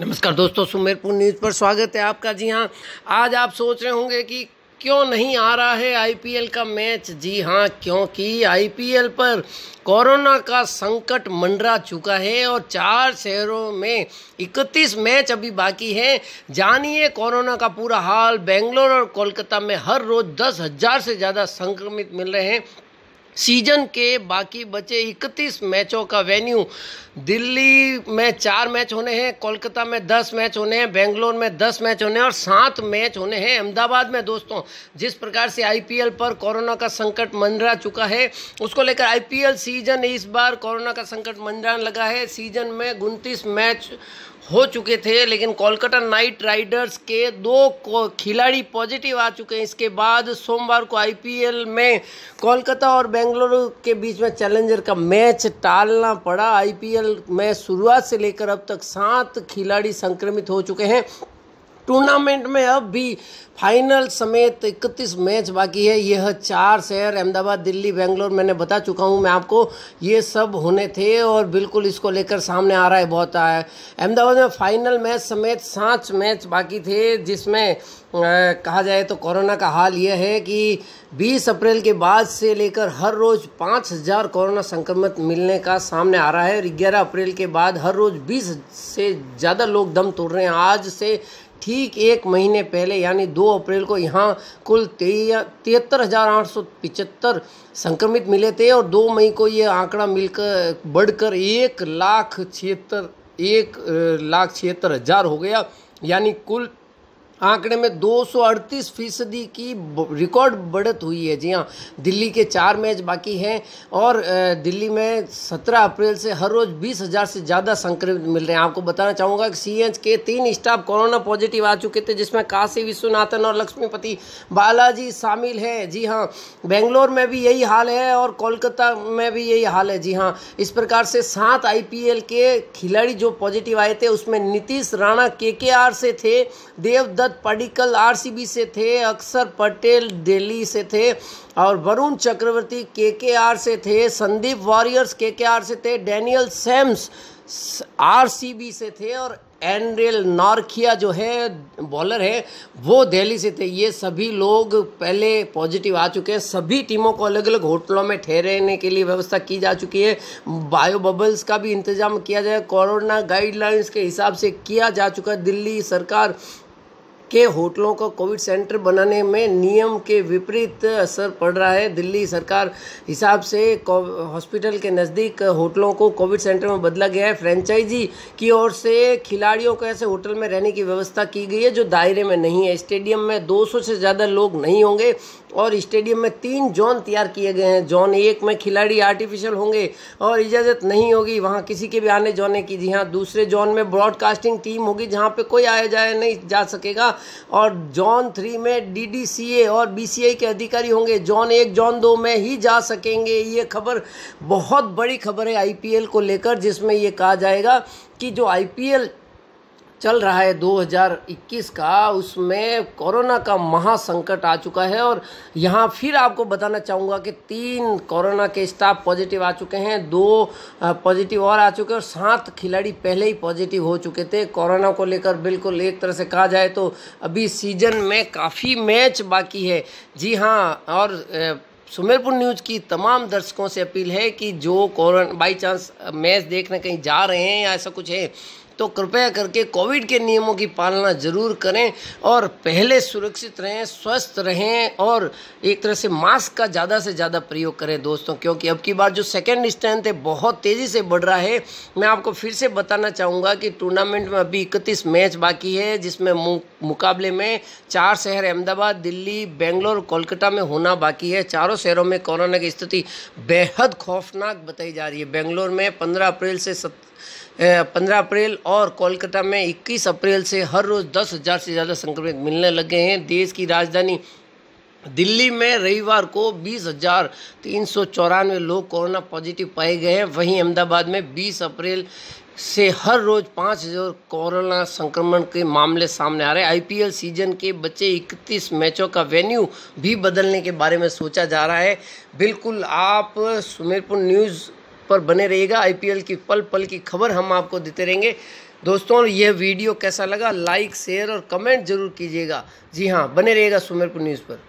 नमस्कार दोस्तों सुमेरपुर न्यूज़ पर स्वागत है आपका जी हाँ आज आप सोच रहे होंगे कि क्यों नहीं आ रहा है आईपीएल का मैच जी हाँ क्योंकि आईपीएल पर कोरोना का संकट मंडरा चुका है और चार शहरों में 31 मैच अभी बाकी हैं जानिए कोरोना का पूरा हाल बेंगलोर और कोलकाता में हर रोज़ दस हज़ार से ज़्यादा संक्रमित मिल रहे हैं सीजन के बाकी बचे 31 मैचों का वेन्यू दिल्ली में चार मैच होने हैं कोलकाता में दस मैच होने हैं बेंगलोर में दस मैच होने हैं और सात मैच होने हैं अहमदाबाद में दोस्तों जिस प्रकार से आईपीएल पर कोरोना का संकट मंडरा चुका है उसको लेकर आईपीएल सीजन इस बार कोरोना का संकट मंडराने लगा है सीजन में उनतीस मैच हो चुके थे लेकिन कोलकाता नाइट राइडर्स के दो खिलाड़ी पॉजिटिव आ चुके हैं इसके बाद सोमवार को आईपीएल में कोलकाता और बेंगलुरु के बीच में चैलेंजर का मैच टालना पड़ा आईपीएल में शुरुआत से लेकर अब तक सात खिलाड़ी संक्रमित हो चुके हैं टूर्नामेंट में अब भी फाइनल समेत इकतीस मैच बाकी है यह चार शहर अहमदाबाद दिल्ली बेंगलोर मैंने बता चुका हूँ मैं आपको ये सब होने थे और बिल्कुल इसको लेकर सामने आ रहा है बहुत आया अहमदाबाद में फाइनल मैच समेत सात मैच बाकी थे जिसमें कहा जाए तो कोरोना का हाल यह है कि 20 अप्रैल के बाद से लेकर हर रोज़ पाँच कोरोना संक्रमित मिलने का सामने आ रहा है और ग्यारह अप्रैल के बाद हर रोज़ बीस से ज़्यादा लोग दम तोड़ रहे हैं आज से ठीक एक महीने पहले यानी 2 अप्रैल को यहाँ कुल तिहत्तर हज़ार आठ सौ पिचहत्तर संक्रमित मिले थे और 2 मई को ये आंकड़ा मिलकर बढ़कर एक लाख छिहत्तर एक लाख छिहत्तर हज़ार हो गया यानी कुल आंकड़े में 238 फीसदी की रिकॉर्ड बढ़त हुई है जी हाँ दिल्ली के चार मैच बाकी हैं और दिल्ली में 17 अप्रैल से हर रोज़ बीस हज़ार से ज़्यादा संक्रमित मिल रहे हैं आपको बताना चाहूँगा कि सीएच के तीन स्टाफ कोरोना पॉजिटिव आ चुके थे जिसमें काशी विश्वनाथन और लक्ष्मीपति बालाजी शामिल हैं जी हाँ बेंगलोर में भी यही हाल है और कोलकाता में भी यही हाल है जी हाँ इस प्रकार से सात आई के खिलाड़ी जो पॉजिटिव आए थे उसमें नीतीश राणा के से थे देवदत्त शरद पडिकल आरसीबी से थे अक्षर पटेल दिल्ली से थे और वरुण चक्रवर्ती केकेआर से थे संदीप वॉरियर्स केकेआर से थे डैनियल सैम्स आरसीबी से थे और एनरेल नारखिया जो है बॉलर है वो दिल्ली से थे ये सभी लोग पहले पॉजिटिव आ चुके हैं सभी टीमों को अलग अलग होटलों में ठहरने के लिए व्यवस्था की जा चुकी है बायो बबल्स का भी इंतजाम किया जाए कोरोना गाइडलाइंस के हिसाब से किया जा चुका है दिल्ली सरकार के होटलों को कोविड सेंटर बनाने में नियम के विपरीत असर पड़ रहा है दिल्ली सरकार हिसाब से हॉस्पिटल के नज़दीक होटलों को कोविड सेंटर में बदला गया है फ्रेंचाइजी की ओर से खिलाड़ियों को ऐसे होटल में रहने की व्यवस्था की गई है जो दायरे में नहीं है स्टेडियम में 200 से ज़्यादा लोग नहीं होंगे और स्टेडियम में तीन जोन तैयार किए गए हैं जोन एक में खिलाड़ी आर्टिफिशियल होंगे और इजाज़त नहीं होगी वहाँ किसी के भी आने जाने की जी हाँ दूसरे जोन में ब्रॉडकास्टिंग टीम होगी जहाँ पर कोई आया जाए नहीं जा सकेगा और जॉन थ्री में डीडीसीए और बीसीआई के अधिकारी होंगे जॉन एक जॉन दो में ही जा सकेंगे ये खबर बहुत बड़ी खबर है आईपीएल को लेकर जिसमें ये कहा जाएगा कि जो आईपीएल चल रहा है 2021 का उसमें कोरोना का महासंकट आ चुका है और यहाँ फिर आपको बताना चाहूँगा कि तीन कोरोना के स्टाफ पॉजिटिव आ चुके हैं दो पॉजिटिव और आ चुके हैं और सात खिलाड़ी पहले ही पॉजिटिव हो चुके थे कोरोना को लेकर बिल्कुल एक तरह से कहा जाए तो अभी सीजन में काफ़ी मैच बाकी है जी हाँ और सुमेरपुर न्यूज़ की तमाम दर्शकों से अपील है कि जो कोरोना बाई चांस मैच देखने कहीं जा रहे हैं या ऐसा कुछ है तो कृपया करके कोविड के नियमों की पालना ज़रूर करें और पहले सुरक्षित रहें स्वस्थ रहें और एक तरह से मास्क का ज़्यादा से ज़्यादा प्रयोग करें दोस्तों क्योंकि अब की बार जो सेकेंड स्टैंड है बहुत तेज़ी से बढ़ रहा है मैं आपको फिर से बताना चाहूँगा कि टूर्नामेंट में अभी इकतीस मैच बाकी है जिसमें मुकाबले में चार शहर अहमदाबाद दिल्ली बेंगलोर कोलकाता में होना बाकी है चारों शहरों में कोरोना की स्थिति बेहद खौफनाक बताई जा रही है बेंगलोर में पंद्रह अप्रैल से सत पंद्रह अप्रैल और कोलकाता में इक्कीस अप्रैल से हर रोज़ दस हज़ार से ज़्यादा संक्रमित मिलने लगे हैं देश की राजधानी दिल्ली में रविवार को बीस हजार तीन सौ चौरानवे लोग कोरोना पॉजिटिव पाए गए हैं वहीं अहमदाबाद में बीस अप्रैल से हर रोज पाँच हज़ार कोरोना संक्रमण के मामले सामने आ रहे हैं आईपीएल सीजन के बचे 31 मैचों का वेन्यू भी बदलने के बारे में सोचा जा रहा है बिल्कुल आप सुमेरपुर न्यूज़ पर बने रहिएगा आईपीएल की पल पल की खबर हम आपको देते रहेंगे दोस्तों यह वीडियो कैसा लगा लाइक शेयर और कमेंट जरूर कीजिएगा जी हाँ बने रहिएगा सुमेरपुर न्यूज़ पर